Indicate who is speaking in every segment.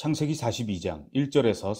Speaker 1: 창세기 42장 1절에서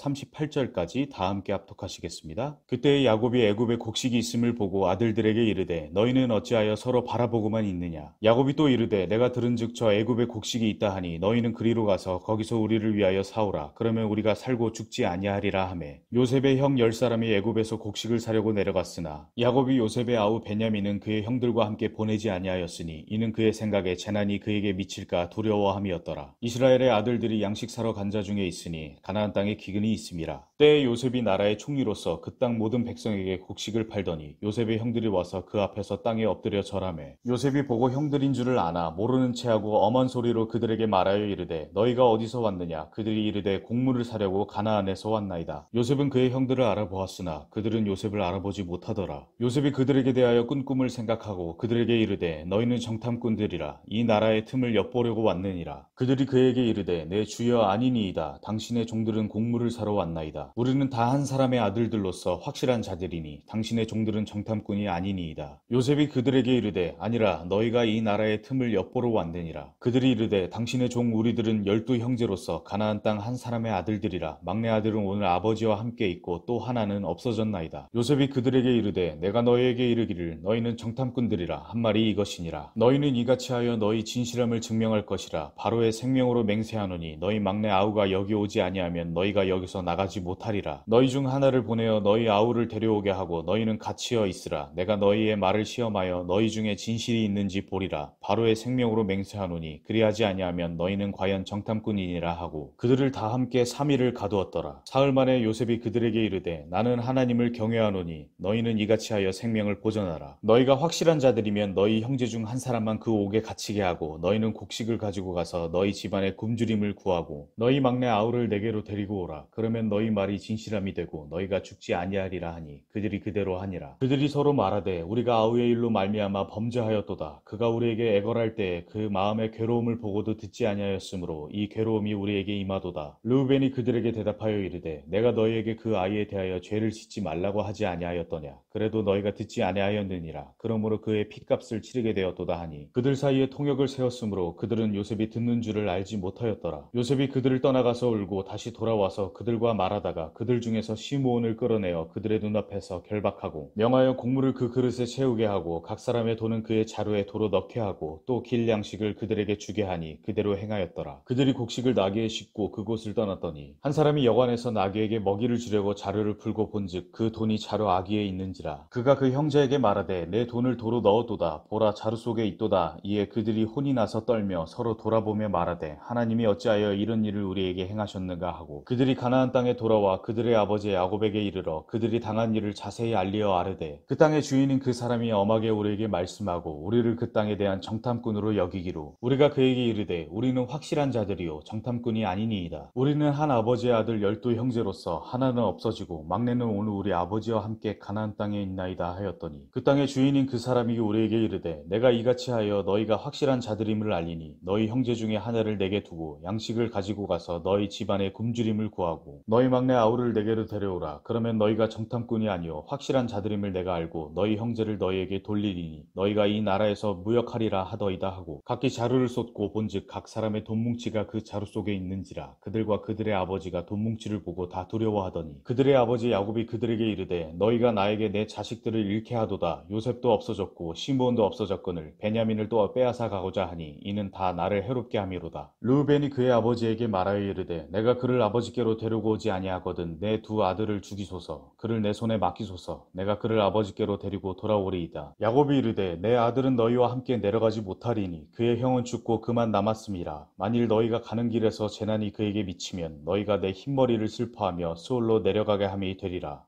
Speaker 1: 38절까지 다 함께 합독하시겠습니다. 그때 야곱이 애굽에 곡식이 있음을 보고 아들들에게 이르되 너희는 어찌하여 서로 바라보고만 있느냐 야곱이 또 이르되 내가 들은즉 저 애굽에 곡식이 있다 하니 너희는 그리로 가서 거기서 우리를 위하여 사오라 그러면 우리가 살고 죽지 아니하리라 하매 요셉의 형 열 사람이 애굽에서 곡식을 사려고 내려갔으나 야곱이 요셉의 아우 베냐민은 그의 형들과 함께 보내지 아니하였으니 이는 그의 생각에 재난이 그에게 미칠까 두려워함이었더라 이스라엘의 아들들이 양식 사러 간 간자 중에 있으니 가나안 땅에 기근이 있음이라. 때 요셉이 나라의 총리로서 그 땅 모든 백성에게 곡식을 팔더니 요셉의 형들이 와서 그 앞에서 땅에 엎드려 절하매 요셉이 보고 형들인 줄을 아나 모르는 체하고 엄한 소리로 그들에게 말하여 이르되 너희가 어디서 왔느냐 그들이 이르되 곡물을 사려고 가나안에서 왔나이다. 요셉은 그의 형들을 알아보았으나 그들은 요셉을 알아보지 못하더라. 요셉이 그들에게 대하여 꾼 꿈을 생각하고 그들에게 이르되 너희는 정탐꾼들이라 이 나라의 틈을 엿보려고 왔느니라. 그들이 그에게 이르되 내 주여 아니니 하나님이이다. 당신의 종들은 곡물을 사러 왔나이다. 우리는 다 한 사람의 아들들로서 확실한 자들이니 당신의 종들은 정탐꾼이 아니니이다. 요셉이 그들에게 이르되 아니라 너희가 이 나라의 틈을 엿보러 왔느니라. 그들이 이르되 당신의 종 우리들은 열두 형제로서 가나안 땅 한 사람의 아들들이라. 막내 아들은 오늘 아버지와 함께 있고 또 하나는 없어졌나이다. 요셉이 그들에게 이르되 내가 너희에게 이르기를 너희는 정탐꾼들이라 한 말이 이것이니라. 너희는 이같이 하여 너희 진실함을 증명할 것이라 바로의 생명으로 맹세하노니 너희 막내 아우 아우가 여기 오지 아니하면 너희가 여기서 나가지 못하리라. 너희 중 하나를 보내어 너희 아우를 데려오게 하고 너희는 갇히어 있으라. 내가 너희의 말을 시험하여 너희 중에 진실이 있는지 보리라. 바로의 생명으로 맹세하노니 그리하지 아니하면 너희는 과연 정탐꾼이니라 하고 그들을 다 함께 3일을 가두었더라. 사흘 만에 요셉이 그들에게 이르되 나는 하나님을 경외하노니 너희는 이같이 하여 생명을 보전하라. 너희가 확실한 자들이면 너희 형제 중 한 사람만 그 옥에 갇히게 하고 너희는 곡식을 가지고 가서 너희 집안에 굶주림을 구하고 너희 너희 막내 아우를 내게로 데리고 오라. 그러면 너희 말이 진실함이 되고 너희가 죽지 아니하리라 하니 그들이 그대로 하니라. 그들이 서로 말하되 우리가 아우의 일로 말미암아 범죄하였도다. 그가 우리에게 애걸할 때에 그 마음의 괴로움을 보고도 듣지 아니하였으므로 이 괴로움이 우리에게 임하도다. 르우벤이 그들에게 대답하여 이르되 내가 너희에게 그 아이에 대하여 죄를 짓지 말라고 하지 아니하였더냐. 그래도 너희가 듣지 아니하였느니라. 그러므로 그의 핏값을 치르게 되었도다 하니 그들 사이에 통역을 세웠으므로 그들은 요셉이 듣는 줄을 알지 못하였더라. 요셉이 그들을 떠나가서 울고 다시 돌아와서 그들과 말하다가 그들 중에서 시므온을 끌어내어 그들의 눈앞에서 결박하고 명하여 곡물을 그 그릇에 채우게 하고 각 사람의 돈은 그의 자루에 도로 넣게 하고 또 길 양식을 그들에게 주게 하니 그대로 행하였더라. 그들이 곡식을 나귀에 싣고 그곳을 떠났더니 한 사람이 여관에서 나귀에게 먹이를 주려고 자루를 풀고 본즉 그 돈이 자루 아귀에 있는지라 그가 그 형제에게 말하되 내 돈을 도로 넣어도다 보라 자루 속에 있도다 이에 그들이 혼이 나서 떨며 서로 돌아보며 말하되 하나님이 어찌하여 이런 일을 우리에게 행하셨는가 하고 그들이 가나안 땅에 돌아와 그들의 아버지 야곱에게 이르러 그들이 당한 일을 자세히 알리어 아르되 그 땅의 주인인 그 사람이 엄하게 우리에게 말씀하고 우리를 그 땅에 대한 정탐꾼으로 여기기로 우리가 그에게 이르되 우리는 확실한 자들이요 정탐꾼이 아니니이다 우리는 한 아버지의 아들 열두 형제로서 하나는 없어지고 막내는 오늘 우리 아버지와 함께 가나안 땅에 있나이다 하였더니 그 땅의 주인인 그 사람이 우리에게 이르되 내가 이같이 하여 너희가 확실한 자들임을 알리니 너희 형제 중에 하나를 내게 두고 양식을 가지고 가 가서 너희 집안의 굶주림을 구하고 너희 막내 아우를 내게로 데려오라. 그러면 너희가 정탐꾼이 아니요 확실한 자들임을 내가 알고 너희 형제를 너희에게 돌리리니 너희가 이 나라에서 무역하리라 하더이다 하고 각기 자루를 쏟고 본즉 각 사람의 돈뭉치가 그 자루 속에 있는지라 그들과 그들의 아버지가 돈뭉치를 보고 다 두려워하더니 그들의 아버지 야곱이 그들에게 이르되 너희가 나에게 내 자식들을 잃게 하도다 요셉도 없어졌고 시몬도 없어졌거늘 베냐민을 또 빼앗아 가고자 하니 이는 다 나를 해롭게 함이로다. 루벤이 그의 아버지에게 말하 말하여 이르되 내가 그를 아버지께로 데리고 오지 아니하거든 내 두 아들을 죽이소서 그를 내 손에 맡기소서 내가 그를 아버지께로 데리고 돌아오리이다 야곱이 이르되 내 아들은 너희와 함께 내려가지 못하리니 그의 형은 죽고 그만 남았음이라 만일 너희가 가는 길에서 재난이 그에게 미치면 너희가 내 흰머리를 슬퍼하며 스올로 내려가게 함이 되리라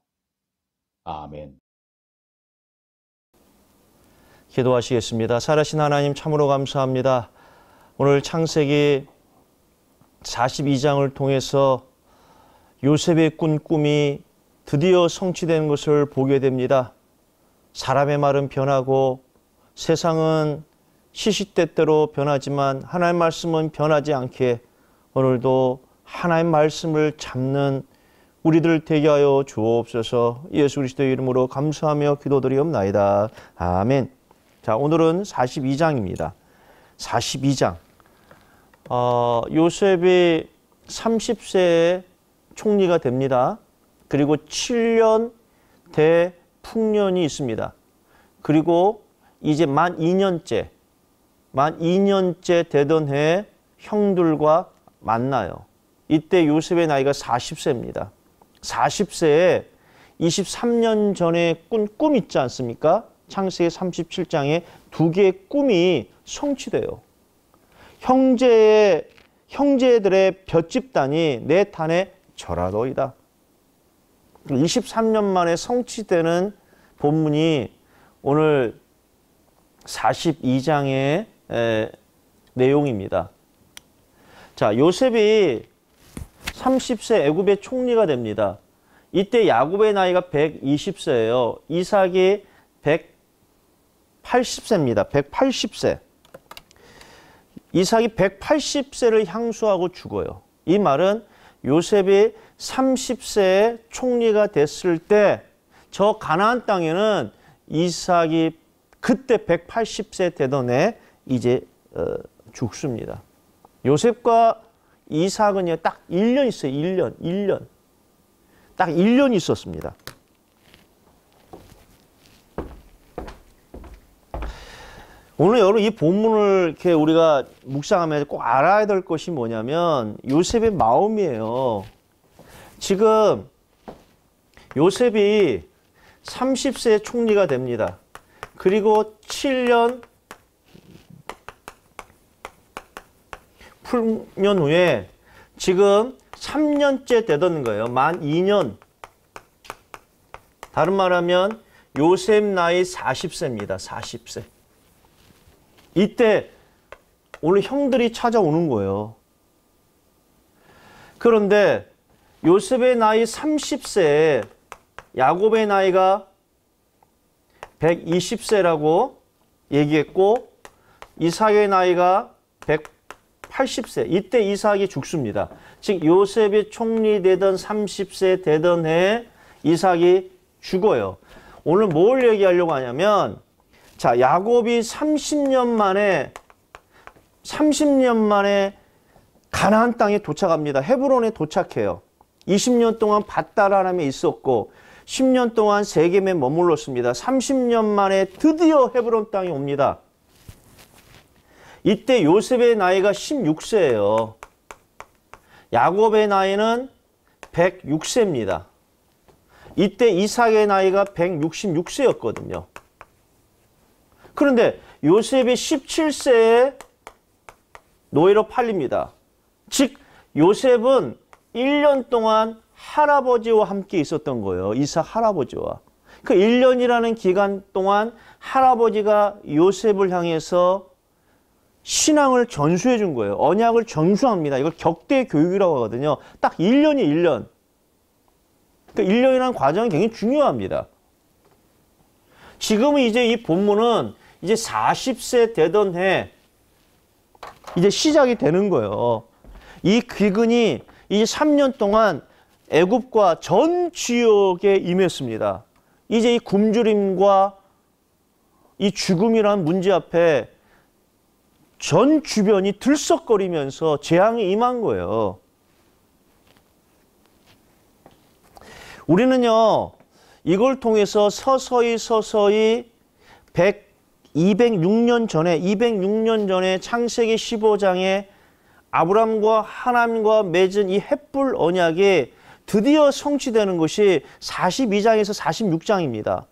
Speaker 1: 아멘
Speaker 2: 기도하시겠습니다 살아신 하나님 참으로 감사합니다 오늘 창세기 42장을 통해서 요셉의 꾼 꿈이 드디어 성취된 것을 보게 됩니다. 사람의 말은 변하고 세상은 시시때때로 변하지만 하나님의 말씀은 변하지 않기 오늘도 하나님의 말씀을 잡는 우리들 되게 하여 주옵소서 예수 그리스도의 이름으로 감사하며 기도드리옵나이다. 아멘. 자, 오늘은 42장입니다. 42장. 어, 요셉이 30세에 총리가 됩니다. 그리고 7년 대풍년이 있습니다. 그리고 이제 만 2년째, 만 2년째 되던 해 형들과 만나요. 이때 요셉의 나이가 40세입니다. 40세에 23년 전에 꾼 꿈 있지 않습니까? 창세기 37장에 두 개의 꿈이 성취돼요. 형제의 형제들의 벼집단이 내 탄에 절하더이다. 23년 만에 성취되는 본문이 오늘 42장의 내용입니다. 자, 요셉이 30세 애굽의 총리가 됩니다. 이때 야곱의 나이가 120세예요. 이삭이 180세입니다. 180세. 이삭이 180세를 향수하고 죽어요. 이 말은 요셉이 30세에 총리가 됐을 때 저 가나안 땅에는 이삭이 그때 180세 되던 해 이제 어, 죽습니다. 요셉과 이삭은요 딱 1년 있어요. 1년, 1년. 딱 1년 있었습니다. 오늘 여러분 이 본문을 이렇게 우리가 묵상하면서 꼭 알아야 될 것이 뭐냐면 요셉의 마음이에요. 지금 요셉이 30세 총리가 됩니다. 그리고 7년 풀면 후에 지금 3년째 되던 거예요. 만 2년. 다른 말하면 요셉 나이 40세입니다. 40세. 이때 오늘 형들이 찾아오는 거예요. 그런데 요셉의 나이 30세에 야곱의 나이가 120세라고 얘기했고 이삭의 나이가 180세 이때 이삭이 죽습니다. 즉 요셉이 총리 되던 30세 되던 해 이삭이 죽어요. 오늘 뭘 얘기하려고 하냐면 자, 야곱이 30년 만에 30년 만에 가나안 땅에 도착합니다. 헤브론에 도착해요. 20년 동안 바다라함에 있었고 10년 동안 세겜에 머물렀습니다. 30년 만에 드디어 헤브론 땅에 옵니다. 이때 요셉의 나이가 16세예요. 야곱의 나이는 106세입니다. 이때 이삭의 나이가 166세였거든요. 그런데 요셉이 17세에 노예로 팔립니다. 즉 요셉은 1년 동안 할아버지와 함께 있었던 거예요. 이사 할아버지와. 그 1년이라는 기간 동안 할아버지가 요셉을 향해서 신앙을 전수해 준 거예요. 언약을 전수합니다. 이걸 격대 교육이라고 하거든요. 딱 1년이 1년. 그 그러니까 1년이라는 과정이 굉장히 중요합니다. 지금은 이제 이 본문은 이제 40세 되던 해 이제 시작이 되는 거예요. 이 귀근이 이 3년 동안 애굽과 전 지역에 임했습니다. 이제 이 굶주림과 이 죽음이란 문제 앞에 전 주변이 들썩거리면서 재앙이 임한 거예요. 우리는요, 이걸 통해서 서서히 서서히 206년 전에 206년 전에 창세기 15장에 아브람과 하나님과 맺은 이 햇불 언약이 드디어 성취되는 것이 42장에서 46장입니다.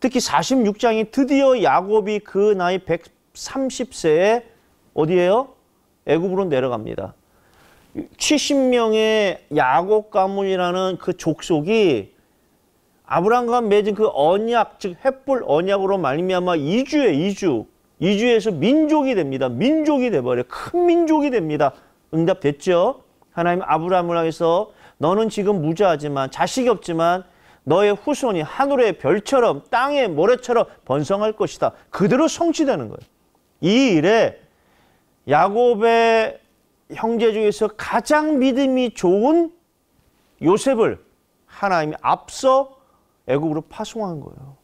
Speaker 2: 특히 46장이 드디어 야곱이 그 나이 130세에 어디에요? 애굽으로 내려갑니다. 70명의 야곱 가문이라는 그 족속이 아브라함과 맺은 그 언약 즉 횃불 언약으로 말미암아 이주에 이주 이주에서 민족이 됩니다. 민족이 돼버려 큰 민족이 됩니다. 응답됐죠? 하나님 아브라함을 향해서 너는 지금 무자하지만 자식이 없지만 너의 후손이 하늘의 별처럼 땅의 모래처럼 번성할 것이다. 그대로 성취되는 거예요. 이 일에 야곱의 형제 중에서 가장 믿음이 좋은 요셉을 하나님이 앞서 애국으로 파송한 거예요.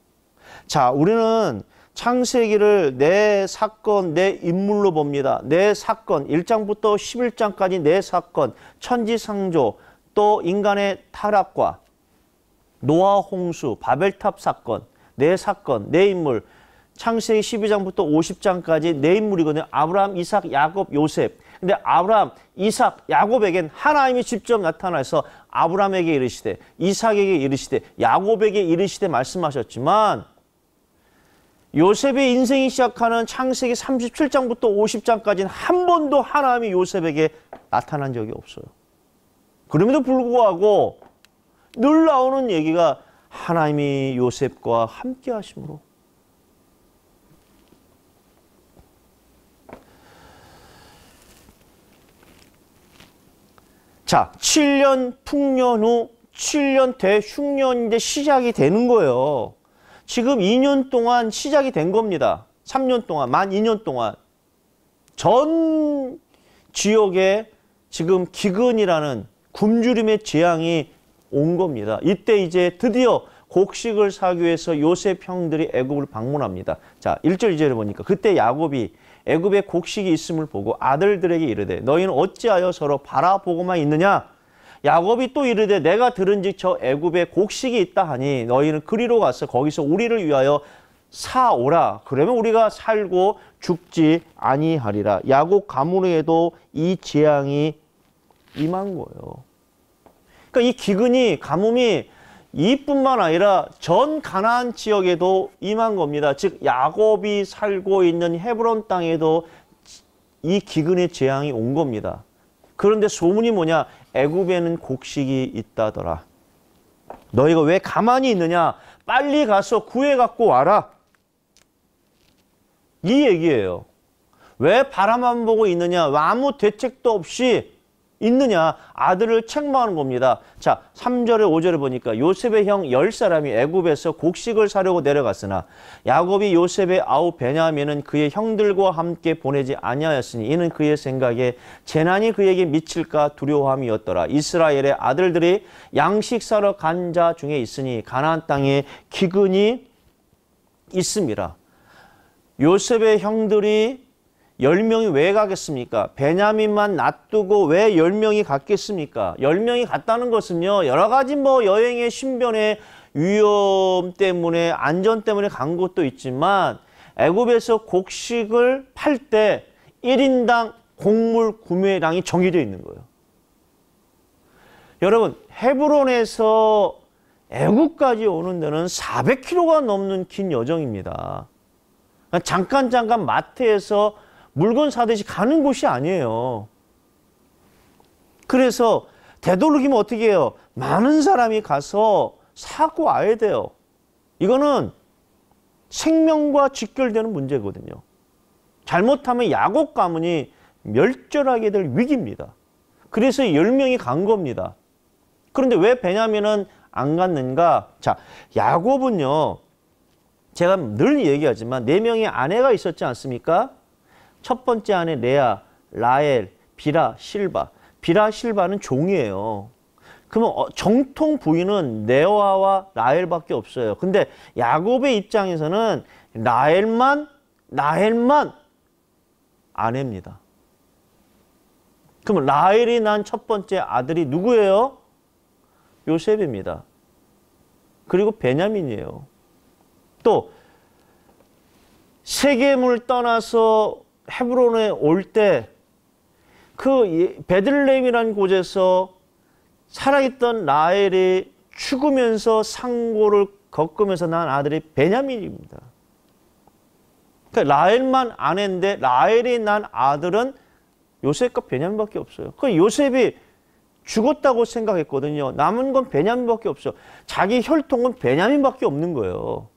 Speaker 2: 자, 우리는 창세기를 내 사건, 내 인물로 봅니다. 내 사건, 1장부터 11장까지 내 사건, 천지상조, 또 인간의 타락과 노아 홍수, 바벨탑 사건, 내 사건, 내 인물, 창세기 12장부터 50장까지 내 인물이거든요. 아브라함, 이삭, 야곱, 요셉. 근데 아브라함, 이삭, 야곱에겐 하나님이 직접 나타나서 아브라함에게 이르시되 이삭에게 이르시되 야곱에게 이르시되 말씀하셨지만 요셉의 인생이 시작하는 창세기 37장부터 50장까지는 한 번도 하나님이 요셉에게 나타난 적이 없어요. 그럼에도 불구하고 늘 나오는 얘기가 하나님이 요셉과 함께 하심으로 자, 7년 풍년 후 7년 대흉년인데 시작이 되는 거예요. 지금 2년 동안 시작이 된 겁니다. 3년 동안, 만 2년 동안. 전 지역에 지금 기근이라는 굶주림의 재앙이 온 겁니다. 이때 이제 드디어 곡식을 사기 위해서 요셉 형들이 애굽을 방문합니다. 자, 1절 2절을 보니까 그때 야곱이 애굽에 곡식이 있음을 보고 아들들에게 이르되 너희는 어찌하여 서로 바라보고만 있느냐 야곱이 또 이르되 내가 들은즉 저 애굽에 곡식이 있다 하니 너희는 그리로 가서 거기서 우리를 위하여 사오라 그러면 우리가 살고 죽지 아니하리라 야곱 가문에도 이 재앙이 임한 거예요. 그러니까 이 기근이 가뭄이 이뿐만 아니라 전 가나안 지역에도 임한 겁니다. 즉 야곱이 살고 있는 헤브론 땅에도 이 기근의 재앙이 온 겁니다. 그런데 소문이 뭐냐? 애굽에는 곡식이 있다더라. 너희가 왜 가만히 있느냐? 빨리 가서 구해 갖고 와라. 이 얘기예요. 왜 바라만 보고 있느냐? 아무 대책도 없이 있느냐 아들을 책망하는 겁니다. 자 3절에 5절에 보니까 요셉의 형 10사람이 애굽에서 곡식을 사려고 내려갔으나 야곱이 요셉의 아우 베냐민은 그의 형들과 함께 보내지 아니하였으니 이는 그의 생각에 재난이 그에게 미칠까 두려워함이었더라. 이스라엘의 아들들이 양식 사러 간 자 중에 있으니 가나안 땅에 기근이 있습니다. 요셉의 형들이 1 0명이왜 가겠습니까? 베냐민만 놔두고 왜 열명이 갔겠습니까? 열명이 갔다는 것은요. 여러 가지 뭐 여행의 신변의 위험 때문에 안전 때문에 간 것도 있지만 애굽에서 곡식을 팔때 일인당 곡물 구매량이 정해져 있는 거예요. 여러분 헤브론에서 애굽까지 오는 데는 400km가 넘는 긴 여정입니다. 그러니까 잠깐 잠깐 마트에서 물건 사듯이 가는 곳이 아니에요. 그래서 되도록이면 어떻게 해요? 많은 사람이 가서 사고 와야 돼요. 이거는 생명과 직결되는 문제거든요. 잘못하면 야곱 가문이 멸절하게 될 위기입니다. 그래서 10명이 간 겁니다. 그런데 왜 베냐민은 안 갔는가? 자, 야곱은요. 제가 늘 얘기하지만 4명의 아내가 있었지 않습니까? 첫 번째 안에 레아, 라엘, 비라, 실바. 비라, 실바는 종이에요. 그러면 어, 정통 부인은 네오와 라헬밖에 없어요. 근데 야곱의 입장에서는 라헬만, 라헬만 아내입니다. 그럼 라헬이 난 첫 번째 아들이 누구예요? 요셉입니다. 그리고 베냐민이에요. 또 세겜을 떠나서 헤브론에 올 때 그 베들레헴이라는 곳에서 살아있던 라헬이 죽으면서 상고를 겪으면서 난 아들이 베냐민입니다. 그러니까 라헬만 아내인데 라헬이 난 아들은 요셉과 베냐민밖에 없어요. 그 요셉이 죽었다고 생각했거든요. 남은 건 베냐민밖에 없어. 자기 혈통은 베냐민밖에 없는 거예요.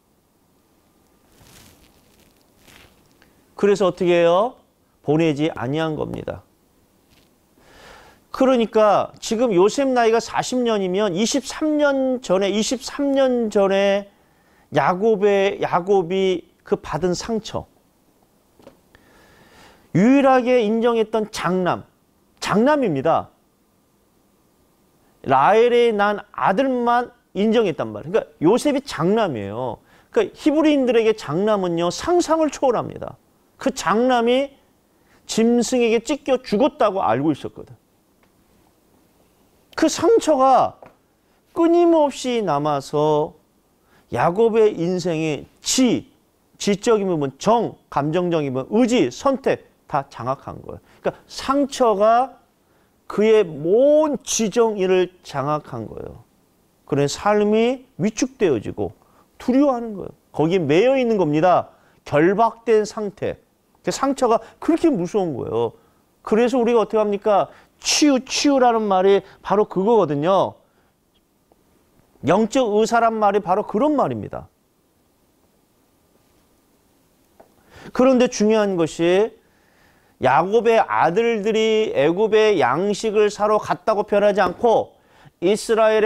Speaker 2: 그래서 어떻게 해요? 보내지 아니한 겁니다. 그러니까 지금 요셉 나이가 40년이면 23년 전에 23년 전에 야곱의 야곱이 그 받은 상처 유일하게 인정했던 장남 장남입니다. 라헬의 난 아들만 인정했단 말이에요. 그러니까 요셉이 장남이에요. 그러니까 히브리인들에게 장남은요 상상을 초월합니다. 그 장남이 짐승에게 찢겨 죽었다고 알고 있었거든. 그 상처가 끊임없이 남아서 야곱의 인생이 지, 지적인 부분, 뭐 정, 감정적인 부분, 뭐 의지, 선택 다 장악한 거예요. 그러니까 상처가 그의 모든 지정이를 장악한 거예요. 그런 삶이 위축되어지고 두려워하는 거예요. 거기에 매여 있는 겁니다. 결박된 상태. 그 상처가 그렇게 무서운 거예요. 그래서 우리가 어떻게 합니까? 치유, 치유라는 말이 바로 그거거든요. 영적 의사란 말이 바로 그런 말입니다. 그런데 중요한 것이 야곱의 아들들이 애굽의 양식을 사러 갔다고 표현하지 않고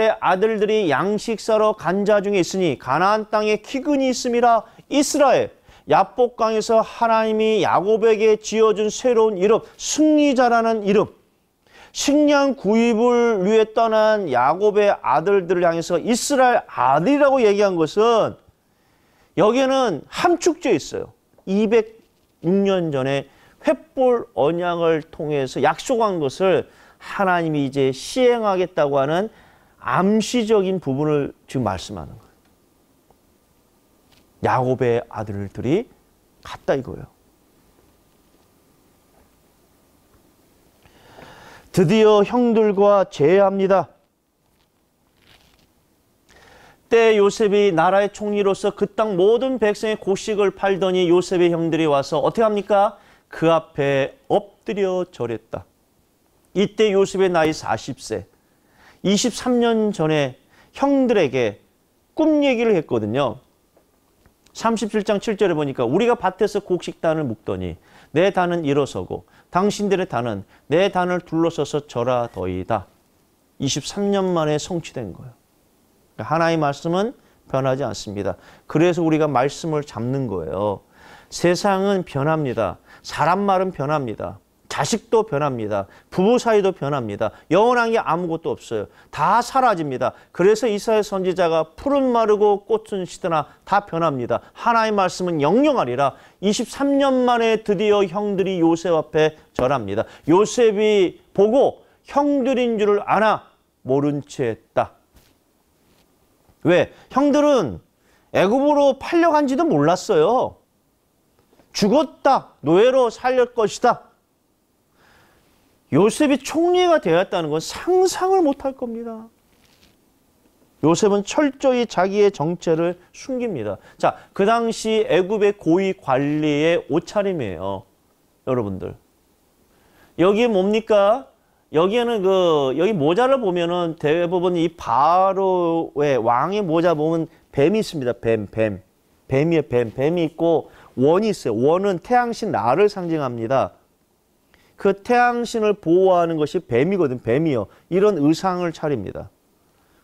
Speaker 2: 이스라엘의 아들들이 양식 사러 간 자 중에 있으니 가나안 땅에 키근이 있음이라 이스라엘 야복강에서 하나님이 야곱에게 지어준 새로운 이름 승리자라는 이름 식량 구입을 위해 떠난 야곱의 아들들을 향해서 이스라엘 아들이라고 얘기한 것은 여기에는 함축되어 있어요. 206년 전에 횃불 언약을 통해서 약속한 것을 하나님이 이제 시행하겠다고 하는 암시적인 부분을 지금 말씀하는 거예요. 야곱의 아들들이 갔다 이거예요. 드디어 형들과 재회합니다. 때 요셉이 나라의 총리로서 그 땅 모든 백성의 곡식을 팔더니 요셉의 형들이 와서 어떻게 합니까? 그 앞에 엎드려 절했다. 이때 요셉의 나이 40세. 23년 전에 형들에게 꿈 얘기를 했거든요. 37장 7절에 보니까 우리가 밭에서 곡식단을 묶더니 내 단은 일어서고 당신들의 단은 내 단을 둘러서서 절하더이다. 23년 만에 성취된 거예요. 그러니까 하나의 말씀은 변하지 않습니다. 그래서 우리가 말씀을 잡는 거예요. 세상은 변합니다. 사람 말은 변합니다. 자식도 변합니다. 부부 사이도 변합니다. 영원한 게 아무것도 없어요. 다 사라집니다. 그래서 이사의 선지자가 푸른 마르고 꽃은 시드나 다 변합니다. 하나의 말씀은 영영하리라. 23년 만에 드디어 형들이 요셉 앞에 절합니다. 요셉이 보고 형들인 줄을 아나 모른 채 했다. 왜? 형들은 애굽으로 팔려간지도 몰랐어요. 죽었다. 노예로 살릴 것이다. 요셉이 총리가 되었다는 건 상상을 못할 겁니다. 요셉은 철저히 자기의 정체를 숨깁니다. 자, 그 당시 애굽의 고위 관리의 옷차림이에요. 여러분들. 여기 뭡니까? 여기에는 그 여기 모자를 보면은 대부분 이 바로의 왕의 모자 보면 뱀이 있습니다. 뱀, 뱀. 뱀이에 뱀, 뱀이 있고 원이 있어요. 원은 태양신 나를 상징합니다. 그 태양신을 보호하는 것이 뱀이거든 뱀이요. 이런 의상을 차립니다.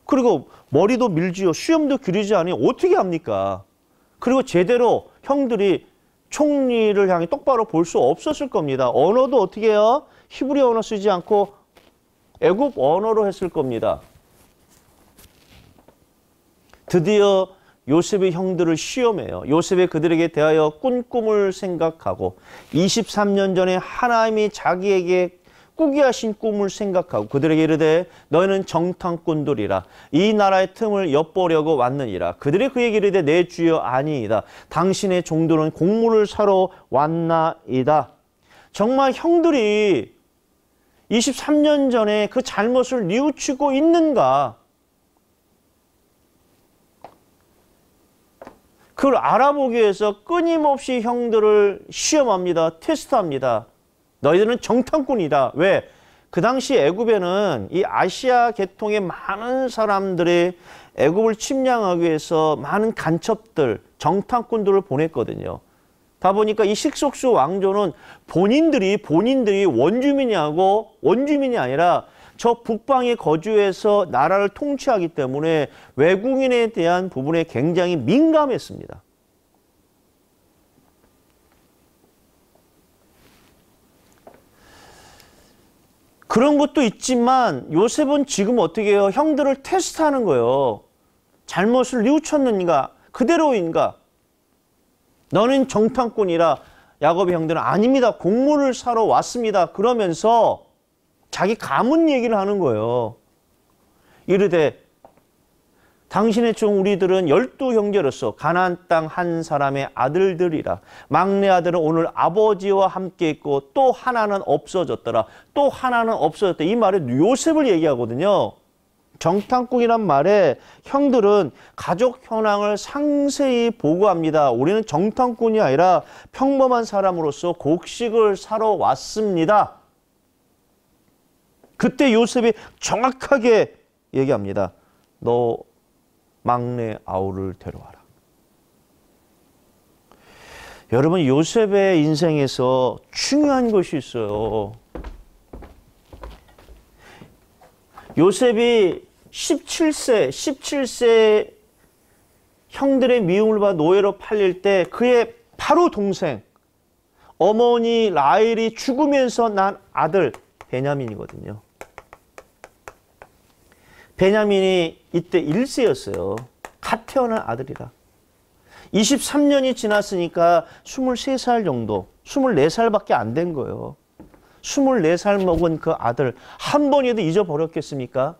Speaker 2: 그리고 머리도 밀지요. 수염도 기르지 않니 어떻게 합니까? 그리고 제대로 형들이 총리를 향해 똑바로 볼 수 없었을 겁니다. 언어도 어떻게 해요? 히브리 언어 쓰지 않고 애굽 언어로 했을 겁니다. 드디어 요셉의 형들을 시험해요. 요셉의 그들에게 대하여 꾼꿈을 생각하고 23년 전에 하나님이 자기에게 꾸기 하신 꿈을 생각하고 그들에게 이르되 너희는 정탐꾼들이라 이 나라의 틈을 엿보려고 왔느니라 그들이 그에게 이르되 내 주여 아니이다 당신의 종들은 곡물을 사러 왔나이다 정말 형들이 23년 전에 그 잘못을 뉘우치고 있는가 그걸 알아보기 위해서 끊임없이 형들을 시험합니다. 테스트합니다. 너희들은 정탐꾼이다. 왜? 그 당시 애굽에는 이 아시아 계통의 많은 사람들이 애굽을 침략하기 위해서 많은 간첩들, 정탐꾼들을 보냈거든요. 다 보니까 이 식속수 왕조는 본인들이 본인들이 원주민이하고 원주민이 아니라 저 북방에 거주해서 나라를 통치하기 때문에 외국인에 대한 부분에 굉장히 민감했습니다. 그런 것도 있지만 요셉은 지금 어떻게 해요? 형들을 테스트하는 거예요. 잘못을 뉘우쳤는가? 그대로인가? 너는 정탐꾼이라 야곱의 형들은 아닙니다. 공물을 사러 왔습니다. 그러면서 자기 가문 얘기를 하는 거예요. 이르되 당신의 총 우리들은 열두 형제로서 가나안 땅한 사람의 아들들이라 막내 아들은 오늘 아버지와 함께 있고 또 하나는 없어졌더라 또 하나는 없어졌다 이 말에 요셉을 얘기하거든요 정탐꾼이란 말에 형들은 가족 현황을 상세히 보고합니다 우리는 정탐꾼이 아니라 평범한 사람으로서 곡식을 사러 왔습니다 그때 요셉이 정확하게 얘기합니다. 너 막내 아우를 데려와라. 여러분 요셉의 인생에서 중요한 것이 있어요. 요셉이 17세, 17세 형들의 미움을 받아 노예로 팔릴 때 그의 바로 동생 어머니 라헬이 죽으면서 난 아들 베냐민이거든요. 베냐민이 이때 1세였어요. 갓 태어난 아들이라. 23년이 지났으니까 23살 정도, 24살밖에 안 된 거예요. 24살 먹은 그 아들 한 번이라도 잊어버렸겠습니까?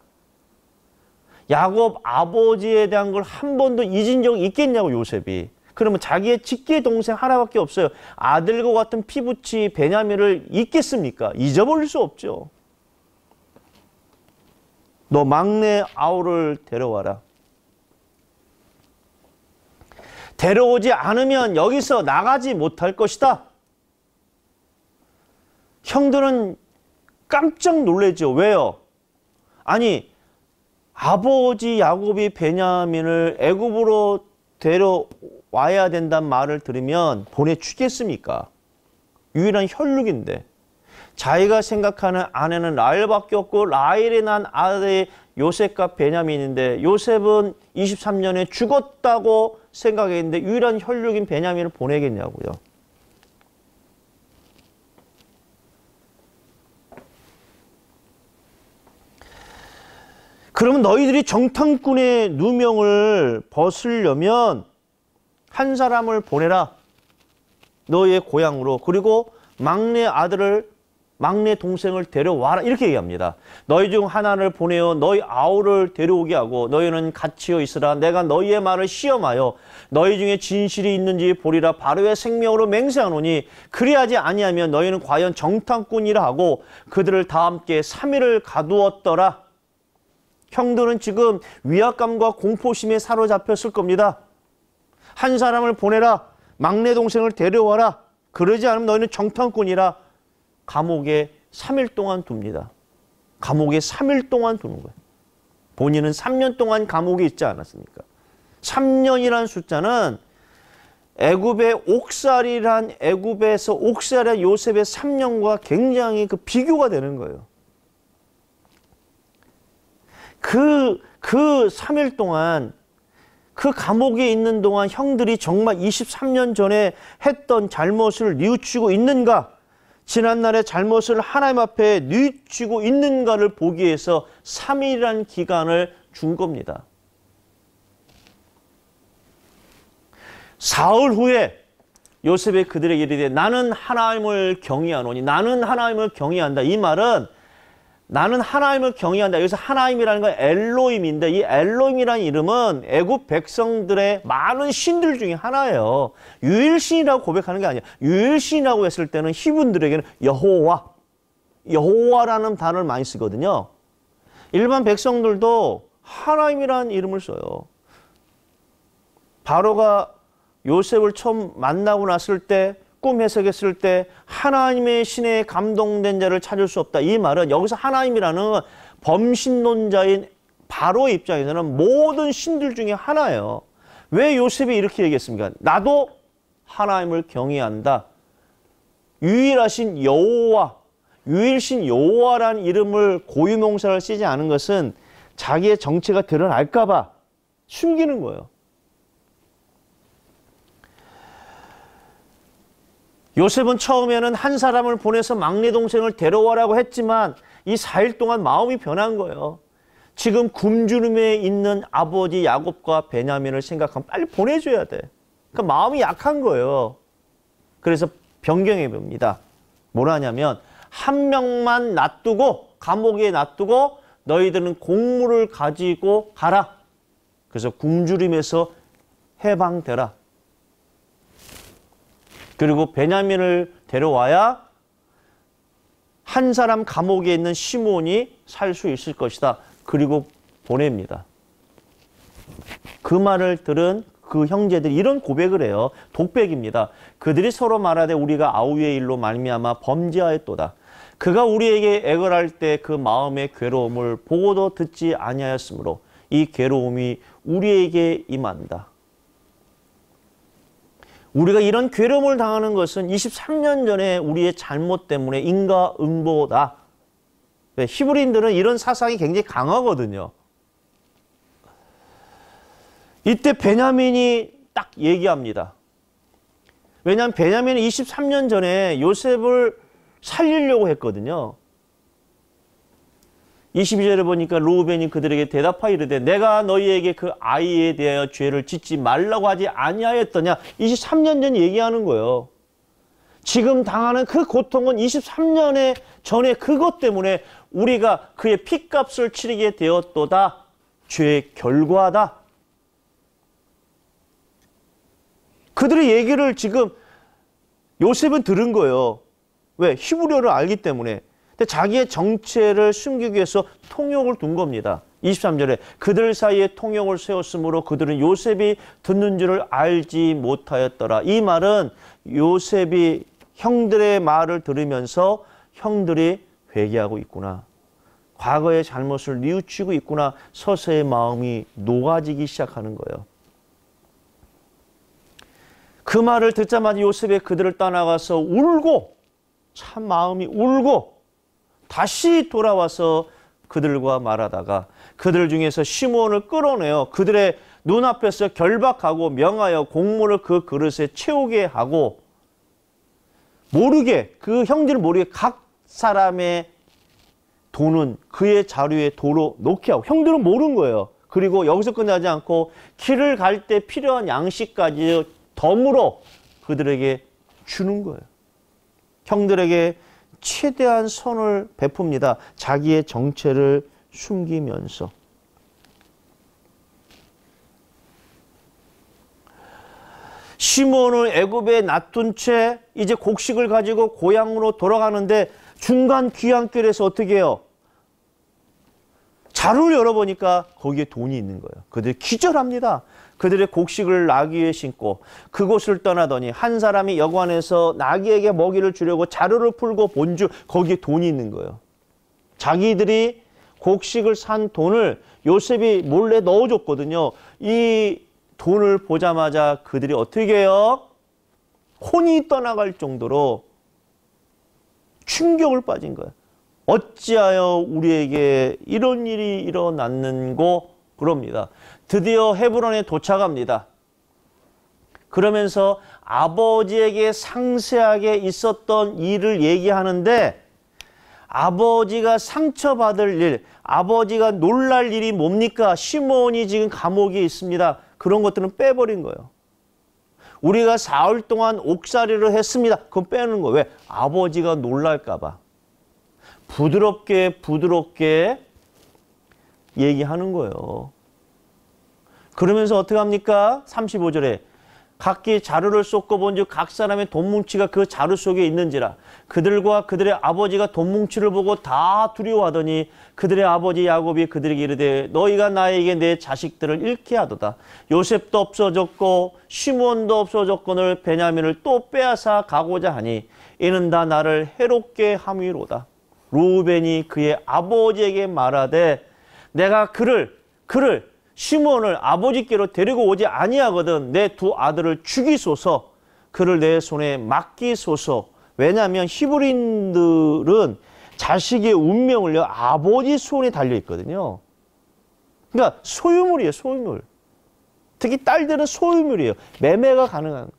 Speaker 2: 야곱 아버지에 대한 걸 한 번도 잊은 적 있겠냐고 요셉이. 그러면 자기의 직계 동생 하나밖에 없어요. 아들과 같은 피부치 베냐민을 잊겠습니까? 잊어버릴 수 없죠. 너 막내 아우를 데려와라. 데려오지 않으면 여기서 나가지 못할 것이다. 형들은 깜짝 놀래죠. 왜요? 아니 아버지 야곱이 베냐민을 애굽으로 데려와야 된다는 말을 들으면 보내주겠습니까? 유일한 혈육인데 자기가 생각하는 아내는 라헬밖에 없고 라헬이 난 아들이 요셉과 베냐민인데 요셉은 23년에 죽었다고 생각했는데 유일한 혈육인 베냐민을 보내겠냐고요. 그러면 너희들이 정탐꾼의 누명을 벗으려면 한 사람을 보내라. 너의 고향으로. 그리고 막내 아들을 막내 동생을 데려와라 이렇게 얘기합니다. 너희 중 하나를 보내어 너희 아우를 데려오게 하고 너희는 갇히 어 있으라 내가 너희의 말을 시험하여 너희 중에 진실이 있는지 보리라 바로의 생명으로 맹세하노니 그리하지 아니하면 너희는 과연 정탐꾼이라 하고 그들을 다 함께 3일을 가두었더라. 형들은 지금 위압감과 공포심에 사로잡혔을 겁니다. 한 사람을 보내라. 막내 동생을 데려와라. 그러지 않으면 너희는 정탐꾼이라 감옥에 3일 동안 둡니다. 감옥에 3일 동안 두는 거예요. 본인은 3년 동안 감옥에 있지 않았습니까? 3년이라 숫자는 애굽의 옥살이란 애굽에서 옥살이 요셉의 3년과 굉장히 그 비교가 되는 거예요. 그, 그 3일 동안 그 감옥에 있는 동안 형들이 정말 23년 전에 했던 잘못을 뉘우치고 있는가? 지난날의 잘못을 하나님 앞에 뉘치고 있는가를 보기 위해서 3일이라는 기간을 준 겁니다. 사흘 후에 요셉의 그들에게 이르되 나는 하나님을 경외하노니 나는 하나님을 경외한다. 이 말은 나는 하나님을 경외한다. 여기서 하나님이라는 건 엘로임인데 이 엘로임이라는 이름은 애굽 백성들의 많은 신들 중에 하나예요. 유일신이라고 고백하는 게 아니야. 유일신이라고 했을 때는 히분들에게는 여호와, 여호와라는 단어를 많이 쓰거든요. 일반 백성들도 하나님이라는 이름을 써요. 바로가 요셉을 처음 만나고 났을 때 조금 해석했을 때 하나님의 신에 감동된 자를 찾을 수 없다. 이 말은 여기서 하나님이라는 범신론자인 바로 입장에서는 모든 신들 중에 하나예요. 왜 요셉이 이렇게 얘기했습니까? 나도 하나님을 경외한다. 유일하신 여호와, 유일신 여호와라는 이름을 고유명사를 쓰지 않은 것은 자기의 정체가 드러날까 봐 숨기는 거예요. 요셉은 처음에는 한 사람을 보내서 막내 동생을 데려와라고 했지만 이 4일 동안 마음이 변한 거예요. 지금 굶주림에 있는 아버지 야곱과 베냐민을 생각하면 빨리 보내줘야 돼. 그러니까 마음이 약한 거예요. 그래서 변경해 봅니다. 뭐라냐면 한 명만 놔두고 감옥에 놔두고 너희들은 곡물을 가지고 가라. 그래서 굶주림에서 해방되라. 그리고 베냐민을 데려와야 한 사람 감옥에 있는 시몬이 살 수 있을 것이다. 그리고 보냅니다. 그 말을 들은 그 형제들이 이런 고백을 해요. 독백입니다. 그들이 서로 말하되 우리가 아우의 일로 말미암아 범죄하였도다. 그가 우리에게 애걸할 때 그 마음의 괴로움을 보고도 듣지 아니하였으므로 이 괴로움이 우리에게 임한다. 우리가 이런 괴로움을 당하는 것은 23년 전에 우리의 잘못 때문에 인과응보다. 네, 히브리인들은 이런 사상이 굉장히 강하거든요. 이때 베냐민이 딱 얘기합니다. 왜냐하면 베냐민은 23년 전에 요셉을 살리려고 했거든요. 22절에 보니까 로우벤이 그들에게 대답하 이르되 내가 너희에게 그 아이에 대하여 죄를 짓지 말라고 하지 아니하였더냐. 23년 전 얘기하는 거예요. 지금 당하는 그 고통은 2 3년 전에 그것 때문에 우리가 그의 피값을 치르게 되었도다. 죄의 결과다. 그들의 얘기를 지금 요셉은 들은 거예요. 왜? 히브리어를 알기 때문에. 근데 자기의 정체를 숨기기 위해서 통역을 둔 겁니다. 23절에 그들 사이에 통역을 세웠으므로 그들은 요셉이 듣는 줄을 알지 못하였더라. 이 말은 요셉이 형들의 말을 들으면서 형들이 회개하고 있구나. 과거의 잘못을 뉘우치고 있구나. 서서의 마음이 녹아지기 시작하는 거예요. 그 말을 듣자마자 요셉이 그들을 떠나가서 울고 참 마음이 울고 다시 돌아와서 그들과 말하다가 그들 중에서 시몬을 끌어내어 그들의 눈앞에서 결박하고 명하여 공물을그 그릇에 채우게 하고 모르게 그형들을 모르게 각 사람의 돈은 그의 자루에 도로 놓게 하고 형들은 모른 거예요. 그리고 여기서 끝나지 않고 길을 갈 때 필요한 양식까지 덤으로 그들에게 주는 거예요. 형들에게 최대한 선을 베풉니다. 자기의 정체를 숨기면서. 시몬을 애굽에 놔둔 채 이제 곡식을 가지고 고향으로 돌아가는데 중간 귀향길에서 어떻게 해요? 자루를 열어보니까 거기에 돈이 있는 거예요. 그들 기절합니다. 그들의 곡식을 나귀에 신고 그곳을 떠나더니 한 사람이 여관에서 나귀에게 먹이를 주려고 자루를 풀고 본 주 거기에 돈이 있는 거예요. 자기들이 곡식을 산 돈을 요셉이 몰래 넣어줬거든요. 이 돈을 보자마자 그들이 어떻게 해요? 혼이 떠나갈 정도로 충격을 빠진 거예요. 어찌하여 우리에게 이런 일이 일어났는고 그럽니다. 드디어 헤브론에 도착합니다. 그러면서 아버지에게 상세하게 있었던 일을 얘기하는데 아버지가 상처받을 일, 아버지가 놀랄 일이 뭡니까? 시몬이 지금 감옥에 있습니다. 그런 것들은 빼버린 거예요. 우리가 사흘 동안 옥살이를 했습니다. 그건 빼는 거예요. 왜? 아버지가 놀랄까 봐. 부드럽게 부드럽게 얘기하는 거예요. 그러면서 어떻게 합니까? 35절에 각기 자루를 쏟고 본즉 각 사람의 돈뭉치가 그 자루 속에 있는지라 그들과 그들의 아버지가 돈뭉치를 보고 다 두려워하더니 그들의 아버지 야곱이 그들에게 이르되 너희가 나에게 내 자식들을 잃게 하도다 요셉도 없어졌고 시몬도 없어졌거늘 베냐민을 또 빼앗아 가고자 하니 이는 다 나를 해롭게 함이로다 루벤이 그의 아버지에게 말하되 내가 그를 그를 시므온을 아버지께로 데리고 오지 아니하거든 내 두 아들을 죽이소서 그를 내 손에 맡기소서 왜냐하면 히브리인들은 자식의 운명을요 아버지 손에 달려 있거든요. 그러니까 소유물이에요 소유물. 특히 딸들은 소유물이에요. 매매가 가능한.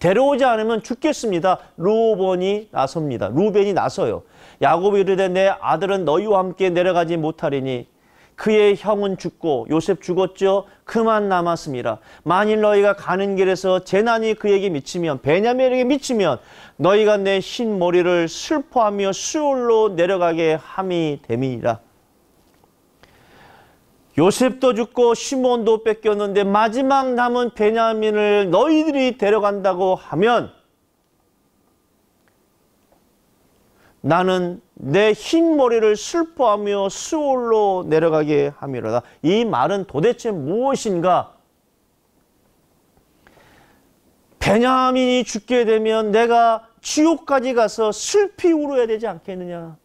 Speaker 2: 데려오지 않으면 죽겠습니다. 루벤이 나섭니다. 루벤이 나서요. 야곱이 이르되 내 아들은 너희와 함께 내려가지 못하리니 그의 형은 죽고 요셉 죽었죠. 그만 남았습니다. 만일 너희가 가는 길에서 재난이 그에게 미치면 베냐민에게 미치면 너희가 내흰 머리를 슬퍼하며 수올로 내려가게 함이 됨이니라. 요셉도 죽고 시몬도 뺏겼는데 마지막 남은 베냐민을 너희들이 데려간다고 하면 나는 내 흰머리를 슬퍼하며 수월로 내려가게 함이로다. 이 말은 도대체 무엇인가? 베냐민이 죽게 되면 내가 지옥까지 가서 슬피 울어야 되지 않겠느냐?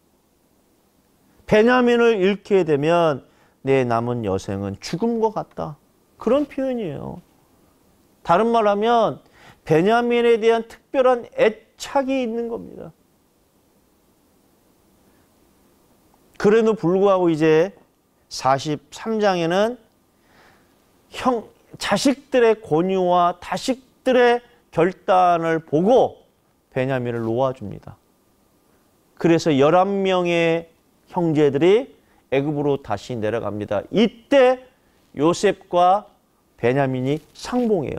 Speaker 2: 베냐민을 잃게 되면 내 남은 여생은 죽음과 같다. 그런 표현이에요. 다른 말 하면 베냐민에 대한 특별한 애착이 있는 겁니다. 그래도 불구하고 이제 43장에는 형, 자식들의 권유와 자식들의 결단을 보고 베냐민을 놓아줍니다. 그래서 11명의 형제들이 애굽으로 다시 내려갑니다. 이때 요셉과 베냐민이 상봉해요.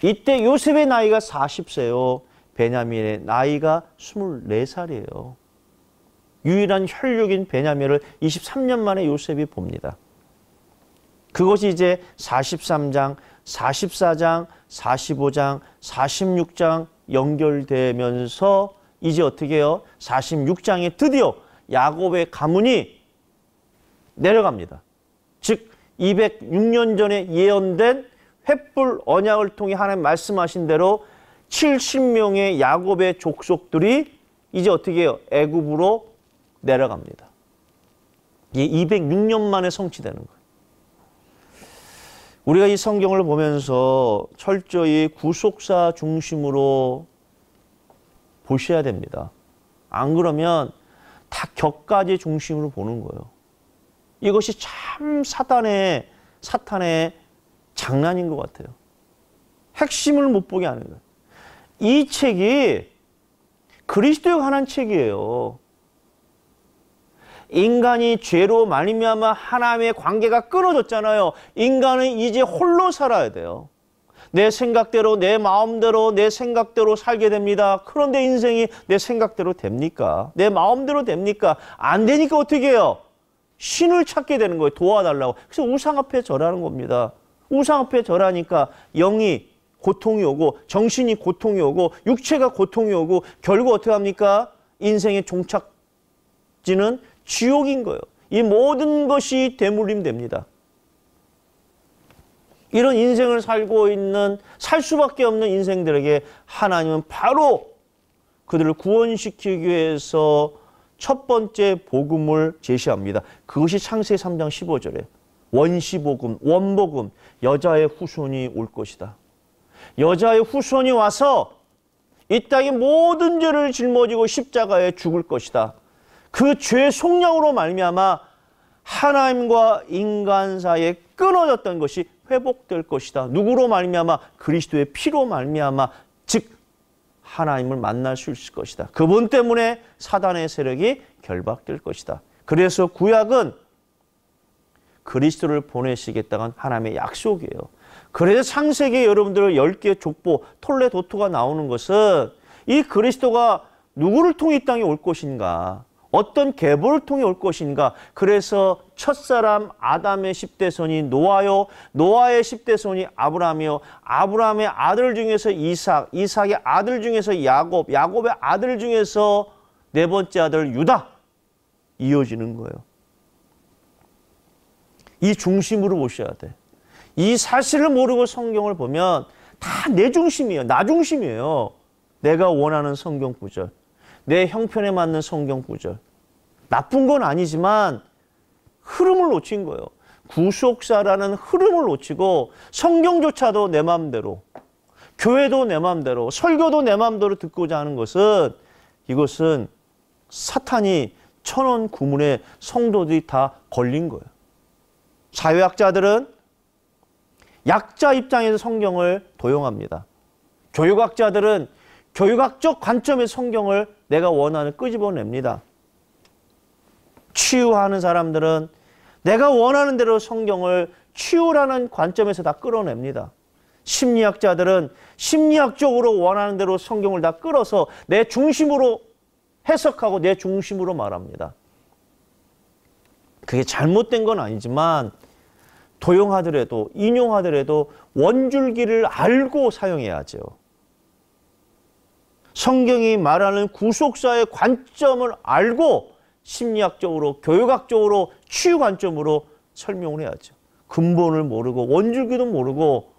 Speaker 2: 이때 요셉의 나이가 40세요. 베냐민의 나이가 24살이에요. 유일한 혈육인 베냐민을 23년 만에 요셉이 봅니다. 그것이 이제 43장, 44장, 45장, 46장 연결되면서 이제 어떻게 해요? 46장에 드디어 야곱의 가문이 내려갑니다. 즉 206년 전에 예언된 횃불 언약을 통해 하나님 말씀하신 대로 70명의 야곱의 족속들이 이제 어떻게 해요? 애굽으로 내려갑니다. 이게 206년 만에 성취되는 거예요. 우리가 이 성경을 보면서 철저히 구속사 중심으로 보셔야 됩니다. 안 그러면 다 격까지 중심으로 보는 거예요. 이것이 참 사단의 사탄의 장난인 것 같아요. 핵심을 못 보게 하는 거예요. 이 책이 그리스도에 관한 책이에요. 인간이 죄로 말미암아 하나님의 관계가 끊어졌잖아요. 인간은 이제 홀로 살아야 돼요. 내 생각대로 내 마음대로 내 생각대로 살게 됩니다. 그런데 인생이 내 생각대로 됩니까? 내 마음대로 됩니까? 안 되니까 어떻게 해요? 신을 찾게 되는 거예요. 도와달라고. 그래서 우상 앞에 절하는 겁니다. 우상 앞에 절하니까 영이 고통이 오고 정신이 고통이 오고 육체가 고통이 오고 결국 어떻게 합니까? 인생의 종착지는 지옥인 거예요. 이 모든 것이 대물림됩니다. 이런 인생을 살고 있는 살 수밖에 없는 인생들에게 하나님은 바로 그들을 구원시키기 위해서 첫 번째 복음을 제시합니다. 그것이 창세 3장 15절에 원시복음, 원복음, 여자의 후손이 올 것이다. 여자의 후손이 와서 이 땅의 모든 죄를 짊어지고 십자가에 죽을 것이다. 그 죄의 속량으로 말미암아 하나님과 인간 사이에 끊어졌던 것이 회복될 것이다. 누구로 말미암아 그리스도의 피로 말미암아 즉 하나님을 만날 수 있을 것이다. 그분 때문에 사단의 세력이 결박될 것이다. 그래서 구약은 그리스도를 보내시겠다는 하나님의 약속이에요. 그래서 창세기 여러분들 1 0개 족보, 톨레도토가 나오는 것은 이 그리스도가 누구를 통해 이 땅에 올 것인가. 어떤 계보를 통해 올 것인가. 그래서 첫사람 아담의 십대손이 노아요. 노아의 십대손이 아브라함이요. 아브라함의 아들 중에서 이삭, 이삭의 아들 중에서 야곱, 야곱의 아들 중에서 네 번째 아들 유다. 이어지는 거예요. 이 중심으로 보셔야 돼. 이 사실을 모르고 성경을 보면 다 내 중심이에요. 나 중심이에요. 내가 원하는 성경 구절. 내 형편에 맞는 성경 구절. 나쁜 건 아니지만 흐름을 놓친 거예요. 구속사라는 흐름을 놓치고 성경조차도 내 마음대로 교회도 내 마음대로 설교도 내 마음대로 듣고자 하는 것은 이것은 사탄이 천원 구문에 성도들이 다 걸린 거예요. 사회학자들은 약자 입장에서 성경을 도용합니다. 교육학자들은 교육학적 관점의 성경을 내가 원하는 끄집어냅니다. 치유하는 사람들은 내가 원하는 대로 성경을 치유라는 관점에서 다 끌어냅니다. 심리학자들은 심리학적으로 원하는 대로 성경을 다 끌어서 내 중심으로 해석하고 내 중심으로 말합니다. 그게 잘못된 건 아니지만 도용하더라도 인용하더라도 원줄기를 알고 사용해야죠. 성경이 말하는 구속사의 관점을 알고 심리학적으로 교육학적으로 치유 관점으로 설명을 해야죠. 근본을 모르고 원줄기도 모르고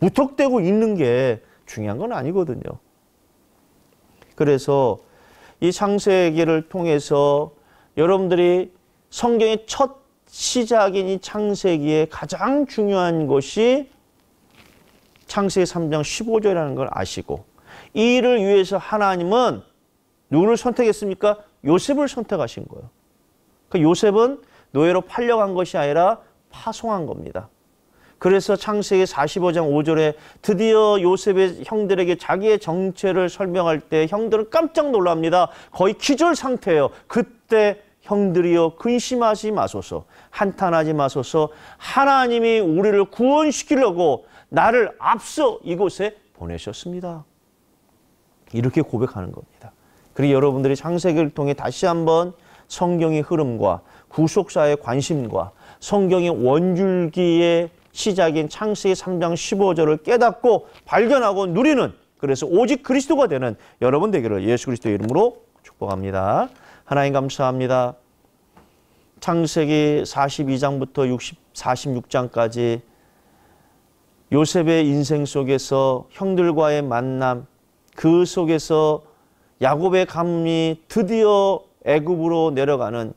Speaker 2: 무턱대고 있는 게 중요한 건 아니거든요. 그래서 이 창세기를 통해서 여러분들이 성경의 첫 시작인 이 창세기의 가장 중요한 것이 창세기 3장 15절이라는 걸 아시고 이를 위해서 하나님은 누구를 선택했습니까? 요셉을 선택하신 거예요. 그 요셉은 노예로 팔려간 것이 아니라 파송한 겁니다. 그래서 창세기 45장 5절에 드디어 요셉의 형들에게 자기의 정체를 설명할 때 형들은 깜짝 놀랍니다. 거의 기절 상태예요. 그때 형들이여 근심하지 마소서 한탄하지 마소서 하나님이 우리를 구원시키려고 나를 앞서 이곳에 보내셨습니다. 이렇게 고백하는 겁니다. 그리고 여러분들이 창세기를 통해 다시 한번 성경의 흐름과 구속사의 관심과 성경의 원줄기의 시작인 창세기 3장 15절을 깨닫고 발견하고 누리는 그래서 오직 그리스도가 되는 여러분 되기를 예수 그리스도의 이름으로 축복합니다. 하나님 감사합니다. 창세기 42장부터 60, 46장까지 요셉의 인생 속에서 형들과의 만남, 그 속에서 야곱의 가문이 드디어 애굽으로 내려가는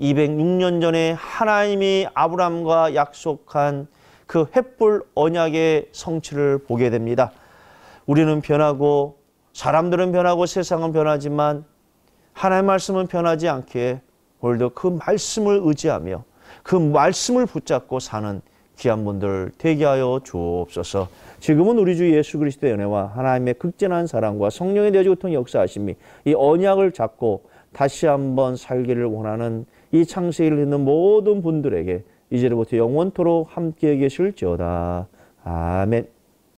Speaker 2: 206년 전에 하나님이 아브라함과 약속한 그 횃불 언약의 성취를 보게 됩니다. 우리는 변하고 사람들은 변하고 세상은 변하지만 하나님의 말씀은 변하지 않기에 오늘도 그 말씀을 의지하며 그 말씀을 붙잡고 사는 귀한 분들 되게 하여 주옵소서. 지금은 우리 주 예수 그리스도의 은혜와 하나님의 극진한 사랑과 성령의 대지 고통 역사하심이 이 언약을 잡고 다시 한번 살기를 원하는 이 창세기를 듣는 모든 분들에게 이제부터 영원토록 함께 계실지어다. 아멘.